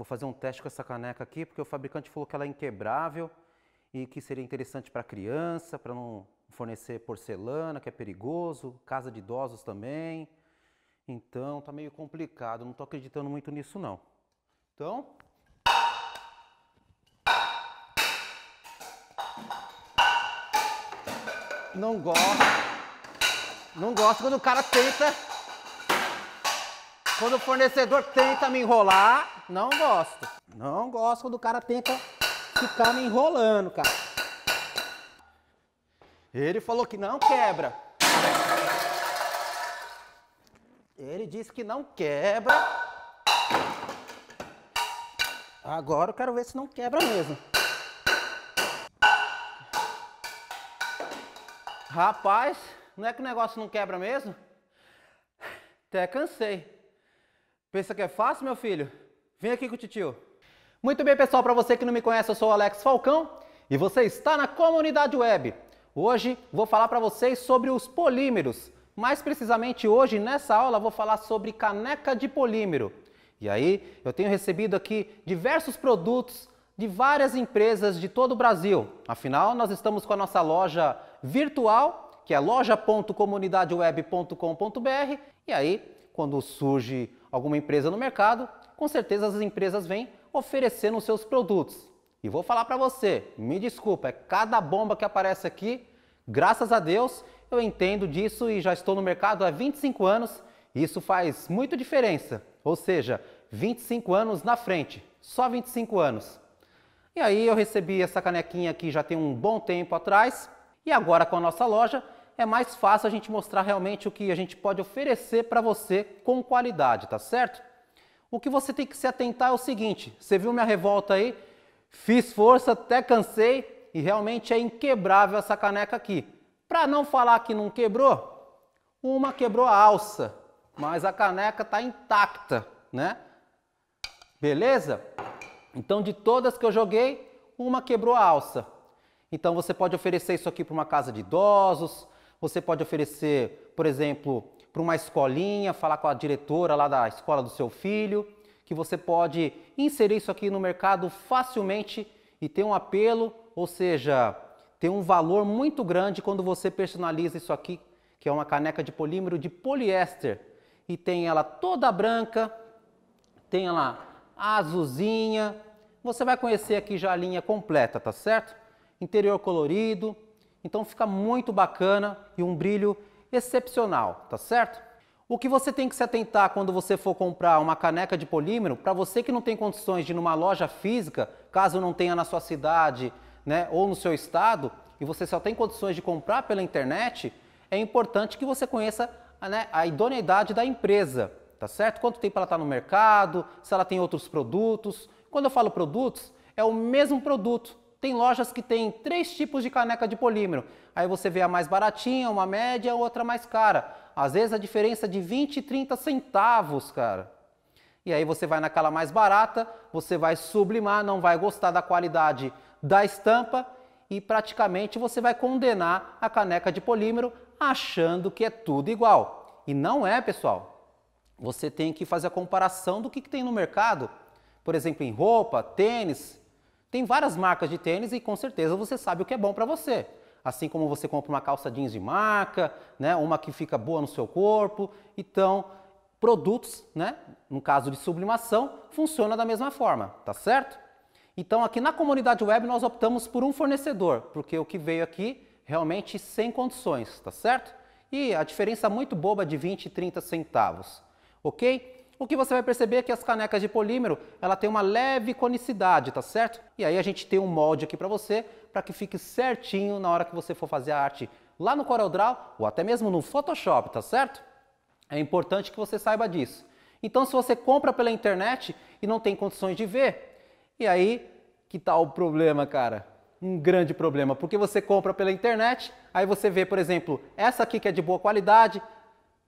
Vou fazer um teste com essa caneca aqui, porque o fabricante falou que ela é inquebrável e que seria interessante para criança, para não fornecer porcelana, que é perigoso, casa de idosos também. Então tá meio complicado, não estou acreditando muito nisso não. Então, não gosto. Não gosto quando o cara tenta. Quando o fornecedor tenta me enrolar. Não gosto. Não gosto quando o cara tenta ficar me enrolando, cara. Ele falou que não quebra. Ele disse que não quebra. Agora eu quero ver se não quebra mesmo. Rapaz, não é que o negócio não quebra mesmo? Até cansei. Pensa que é fácil, meu filho? Vem aqui com o titio. Muito bem, pessoal, para você que não me conhece, eu sou o Alex Falcão e você está na comunidade web. Hoje vou falar para vocês sobre os polímeros. Mais precisamente hoje, nessa aula, vou falar sobre caneca de polímero. E aí, eu tenho recebido aqui diversos produtos de várias empresas de todo o Brasil. Afinal, nós estamos com a nossa loja virtual, que é loja.comunidadeweb.com.br. E aí, quando surge alguma empresa no mercado, com certeza as empresas vêm oferecendo os seus produtos. E vou falar para você, me desculpa, é cada bomba que aparece aqui, graças a Deus, eu entendo disso e já estou no mercado há 25 anos, e isso faz muita diferença. Ou seja, 25 anos na frente, só 25 anos. E aí eu recebi essa canequinha aqui já tem um bom tempo atrás, e agora com a nossa loja é mais fácil a gente mostrar realmente o que a gente pode oferecer para você com qualidade, tá certo? O que você tem que se atentar é o seguinte: você viu minha revolta aí? Fiz força até cansei e realmente é inquebrável essa caneca aqui. Para não falar que não quebrou, uma quebrou a alça, mas a caneca está intacta, né? Beleza? Então, de todas que eu joguei, uma quebrou a alça. Então, você pode oferecer isso aqui para uma casa de idosos, você pode oferecer, por exemplo, para uma escolinha, falar com a diretora lá da escola do seu filho, que você pode inserir isso aqui no mercado facilmente e ter um apelo, ou seja, ter um valor muito grande quando você personaliza isso aqui, que é uma caneca de polímero de poliéster e tem ela toda branca, tem ela azulzinha. Você vai conhecer aqui já a linha completa, tá certo? Interior colorido. Então fica muito bacana e um brilho excepcional, tá certo? O que você tem que se atentar quando você for comprar uma caneca de polímero, para você que não tem condições de ir numa loja física, caso não tenha na sua cidade né, ou no seu estado, e você só tem condições de comprar pela internet, é importante que você conheça né, a idoneidade da empresa, tá certo? Quanto tempo ela está no mercado, se ela tem outros produtos. Quando eu falo produtos, é o mesmo produto, tem lojas que tem três tipos de caneca de polímero. Aí você vê a mais baratinha, uma média, outra mais cara. Às vezes a diferença é de 20 e 30 centavos, cara. E aí você vai naquela mais barata, você vai sublimar, não vai gostar da qualidade da estampa e praticamente você vai condenar a caneca de polímero achando que é tudo igual. E não é, pessoal. Você tem que fazer a comparação do que, que tem no mercado. Por exemplo, em roupa, tênis, tem várias marcas de tênis e com certeza você sabe o que é bom para você. Assim como você compra uma calça jeans de marca, né, uma que fica boa no seu corpo. Então, produtos, né, no caso de sublimação, funciona da mesma forma, tá certo? Então, aqui na comunidade web nós optamos por um fornecedor, porque o que veio aqui realmente sem condições, tá certo? E a diferença muito boba de 20 e 30 centavos, ok? o que você vai perceber é que as canecas de polímero, ela tem uma leve conicidade, tá certo? E aí a gente tem um molde aqui para você, para que fique certinho na hora que você for fazer a arte lá no CorelDRAW ou até mesmo no Photoshop, tá certo? É importante que você saiba disso. Então se você compra pela internet e não tem condições de ver, e aí que tal o problema, cara? um grande problema, porque você compra pela internet, aí você vê, por exemplo, essa aqui que é de boa qualidade,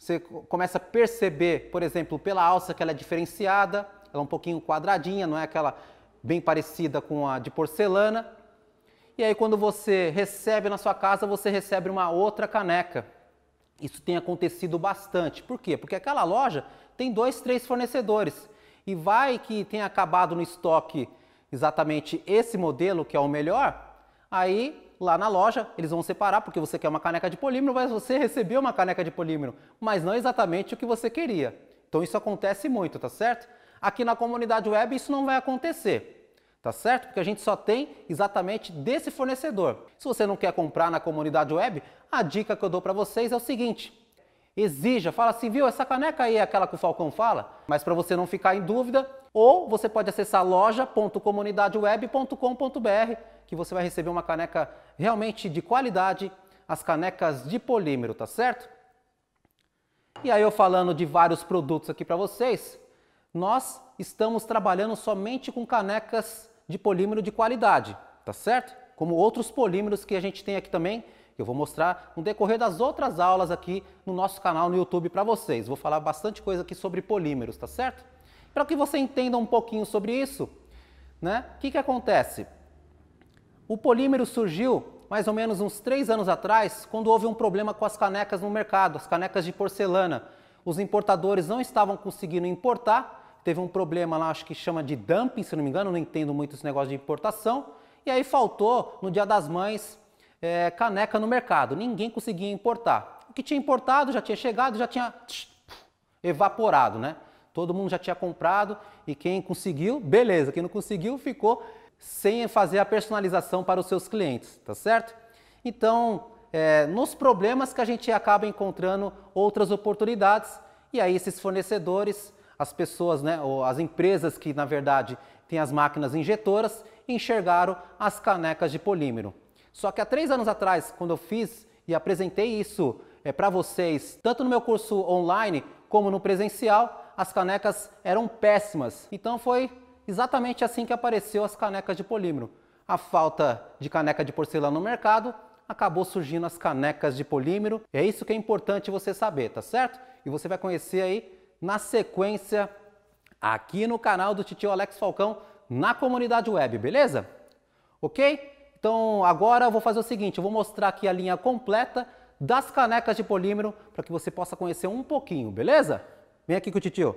você começa a perceber, por exemplo, pela alça que ela é diferenciada, ela é um pouquinho quadradinha, não é aquela bem parecida com a de porcelana. E aí quando você recebe na sua casa, você recebe uma outra caneca. Isso tem acontecido bastante. Por quê? Porque aquela loja tem dois, três fornecedores. E vai que tem acabado no estoque exatamente esse modelo, que é o melhor, aí lá na loja, eles vão separar porque você quer uma caneca de polímero, mas você recebeu uma caneca de polímero, mas não exatamente o que você queria. Então isso acontece muito, tá certo? Aqui na comunidade web isso não vai acontecer tá certo? Porque a gente só tem exatamente desse fornecedor. Se você não quer comprar na comunidade web, a dica que eu dou para vocês é o seguinte: exija, fala assim, viu, essa caneca aí é aquela que o Falcão fala, mas para você não ficar em dúvida, ou você pode acessar loja.comunidadeweb.com.br que você vai receber uma caneca realmente de qualidade, as canecas de polímero, tá certo? E aí eu falando de vários produtos aqui para vocês, nós estamos trabalhando somente com canecas de polímero de qualidade, tá certo? Como outros polímeros que a gente tem aqui também, que eu vou mostrar no decorrer das outras aulas aqui no nosso canal no YouTube para vocês. Vou falar bastante coisa aqui sobre polímeros, tá certo? Para que você entenda um pouquinho sobre isso, né? O que, que acontece? O polímero surgiu mais ou menos uns três anos atrás, quando houve um problema com as canecas no mercado, as canecas de porcelana. Os importadores não estavam conseguindo importar, teve um problema lá, acho que chama de dumping, se não me engano, não entendo muito esse negócio de importação. E aí faltou, no Dia das Mães, é, caneca no mercado, ninguém conseguia importar. O que tinha importado já tinha chegado, já tinha evaporado, né? Todo mundo já tinha comprado e quem conseguiu, beleza, quem não conseguiu ficou sem fazer a personalização para os seus clientes, tá certo? Então, é, nos problemas que a gente acaba encontrando outras oportunidades e aí esses fornecedores, as pessoas, né, ou as empresas que na verdade têm as máquinas injetoras, enxergaram as canecas de polímero. Só que há três anos atrás, quando eu fiz e apresentei isso é, para vocês, tanto no meu curso online como no presencial, as canecas eram péssimas. Então foi Exatamente assim que apareceu as canecas de polímero. A falta de caneca de porcelana no mercado acabou surgindo as canecas de polímero. É isso que é importante você saber, tá certo? E você vai conhecer aí na sequência aqui no canal do Titio Alex Falcão na comunidade web, beleza? Ok? Então agora eu vou fazer o seguinte, eu vou mostrar aqui a linha completa das canecas de polímero para que você possa conhecer um pouquinho, beleza? Vem aqui com o Titio.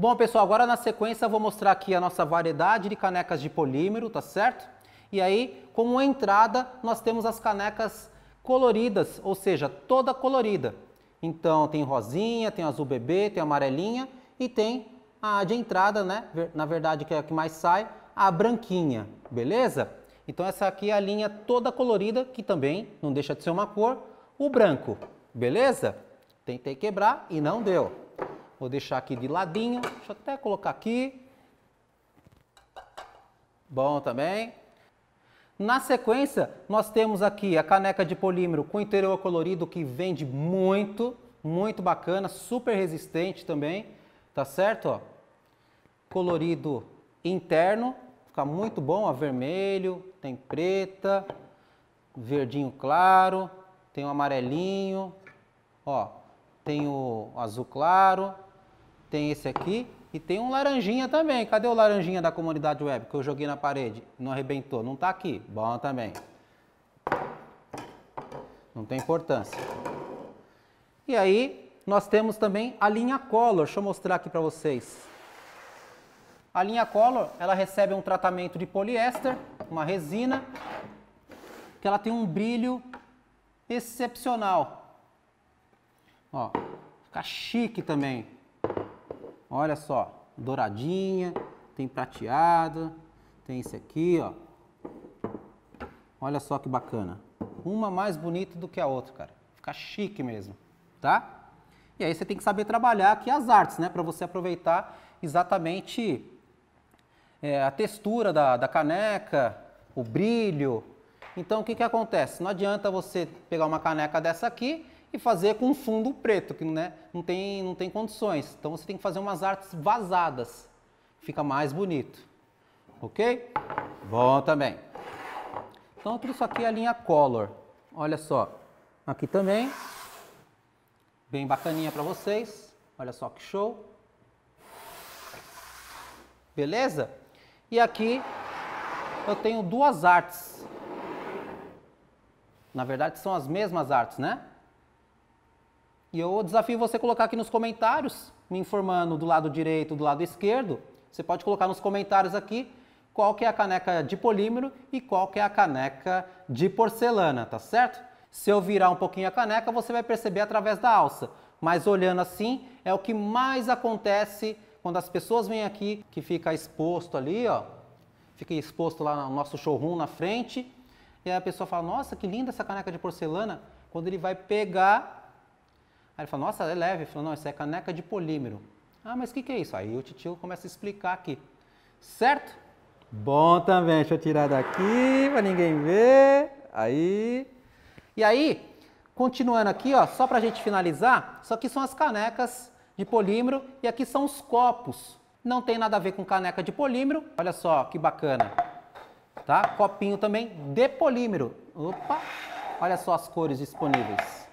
Bom, pessoal, agora na sequência eu vou mostrar aqui a nossa variedade de canecas de polímero, tá certo? E aí, como entrada, nós temos as canecas coloridas, ou seja, toda colorida. Então, tem rosinha, tem azul bebê, tem amarelinha e tem a de entrada, né? Na verdade, que é a que mais sai, a branquinha, beleza? Então, essa aqui é a linha toda colorida, que também não deixa de ser uma cor, o branco, beleza? Tentei quebrar e não deu. Vou deixar aqui de ladinho. Deixa eu até colocar aqui. Bom também. Na sequência, nós temos aqui a caneca de polímero com interior colorido que vende muito, muito bacana, super resistente também, tá certo? Ó. Colorido interno, fica muito bom, ó, vermelho, tem preta, verdinho claro, tem o amarelinho, ó, tem o azul claro, tem esse aqui e tem um laranjinha também. Cadê o laranjinha da comunidade web que eu joguei na parede? Não arrebentou, não está aqui. Bom também. Não tem importância. E aí, nós temos também a linha Color. Deixa eu mostrar aqui para vocês. A linha Color, ela recebe um tratamento de poliéster, uma resina, que ela tem um brilho excepcional. Ó, fica chique também. Olha só, douradinha, tem prateada, tem esse aqui, ó. Olha só que bacana. Uma mais bonita do que a outra, cara. Fica chique mesmo, tá? E aí você tem que saber trabalhar aqui as artes, né? Para você aproveitar exatamente é, a textura da, da caneca, o brilho. Então, o que, que acontece? Não adianta você pegar uma caneca dessa aqui e fazer com fundo preto, que né, não, tem, não tem condições. Então você tem que fazer umas artes vazadas, fica mais bonito. Ok? Bom também. Então tudo isso aqui é a linha Color. Olha só, aqui também, bem bacaninha para vocês. Olha só que show. Beleza? E aqui eu tenho duas artes. Na verdade são as mesmas artes, né? E eu desafio você a colocar aqui nos comentários, me informando do lado direito, do lado esquerdo. Você pode colocar nos comentários aqui qual que é a caneca de polímero e qual que é a caneca de porcelana, tá certo? Se eu virar um pouquinho a caneca, você vai perceber através da alça. Mas olhando assim, é o que mais acontece quando as pessoas vêm aqui, que fica exposto ali, ó. Fica exposto lá no nosso showroom na frente. E aí a pessoa fala, nossa, que linda essa caneca de porcelana. Quando ele vai pegar, Aí ele fala, nossa, é leve. Ele falou, não, isso é caneca de polímero. Ah, mas o que, que é isso? Aí o tio começa a explicar aqui. Certo? Bom também, deixa eu tirar daqui para ninguém ver. Aí. E aí, continuando aqui, ó, só para a gente finalizar, isso aqui são as canecas de polímero e aqui são os copos. Não tem nada a ver com caneca de polímero. Olha só que bacana. Tá? Copinho também de polímero. Opa! Olha só as cores disponíveis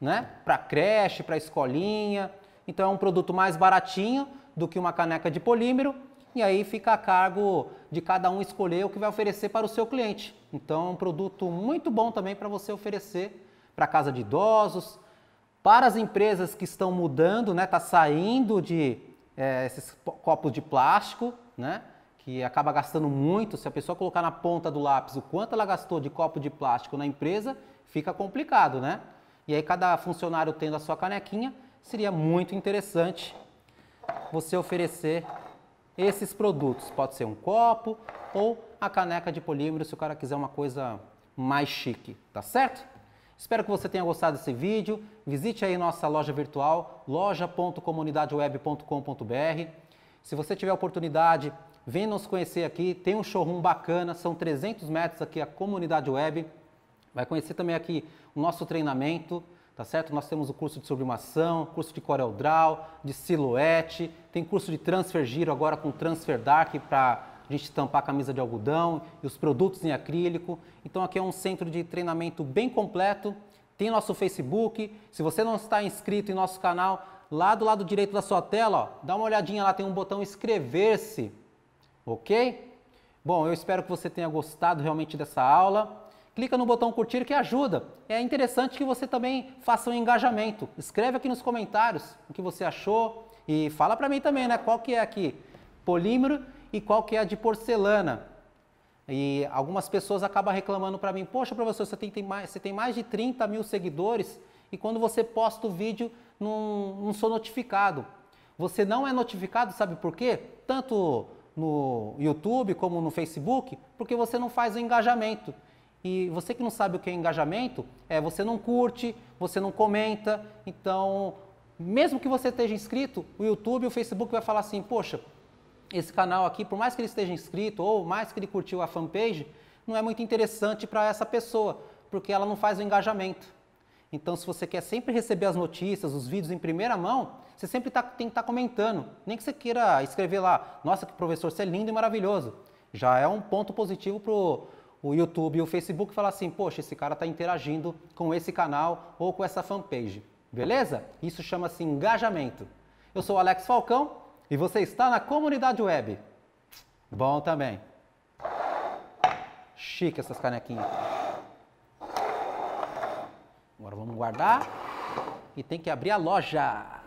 né? Para creche, para escolinha. Então é um produto mais baratinho do que uma caneca de polímero e aí fica a cargo de cada um escolher o que vai oferecer para o seu cliente. Então é um produto muito bom também para você oferecer para casa de idosos, para as empresas que estão mudando, né? Tá saindo de é, esses copos de plástico, né? Que acaba gastando muito. Se a pessoa colocar na ponta do lápis o quanto ela gastou de copo de plástico na empresa, fica complicado, né? E aí cada funcionário tendo a sua canequinha, seria muito interessante você oferecer esses produtos. Pode ser um copo ou a caneca de polímero se o cara quiser uma coisa mais chique, tá certo? Espero que você tenha gostado desse vídeo. Visite aí nossa loja virtual loja.comunidadeweb.com.br. Se você tiver oportunidade, vem nos conhecer aqui. Tem um showroom bacana, são 300 metros aqui a comunidade web. Vai conhecer também aqui o nosso treinamento, tá certo? Nós temos o curso de sublimação, curso de Corel Draw, de silhuete, tem curso de transfer giro agora com transfer dark para a gente estampar a camisa de algodão e os produtos em acrílico. Então aqui é um centro de treinamento bem completo. Tem nosso Facebook. Se você não está inscrito em nosso canal, lá do lado direito da sua tela, ó, dá uma olhadinha lá, tem um botão inscrever-se. OK? Bom, eu espero que você tenha gostado realmente dessa aula clica no botão curtir que ajuda. É interessante que você também faça um engajamento. Escreve aqui nos comentários o que você achou e fala para mim também, né? Qual que é aqui polímero e qual que é a de porcelana. E algumas pessoas acabam reclamando para mim, poxa professor, você tem, tem, mais, você tem mais de 30 mil seguidores e quando você posta o vídeo não, não sou notificado. Você não é notificado, sabe por quê? Tanto no YouTube como no Facebook, porque você não faz o engajamento. E você que não sabe o que é engajamento, é você não curte, você não comenta. Então, mesmo que você esteja inscrito, o YouTube, o Facebook vai falar assim: "Poxa, esse canal aqui, por mais que ele esteja inscrito ou mais que ele curtiu a fanpage, não é muito interessante para essa pessoa, porque ela não faz o engajamento. Então, se você quer sempre receber as notícias, os vídeos em primeira mão, você sempre tá, tem que estar tá comentando. Nem que você queira escrever lá, nossa, que professor, você é lindo e maravilhoso. Já é um ponto positivo para o YouTube e o Facebook falar assim: poxa, esse cara está interagindo com esse canal ou com essa fanpage. Beleza? Isso chama-se engajamento. Eu sou Alex Falcão e você está na comunidade web. Bom também. Chique essas canequinhas. Agora vamos guardar e tem que abrir a loja.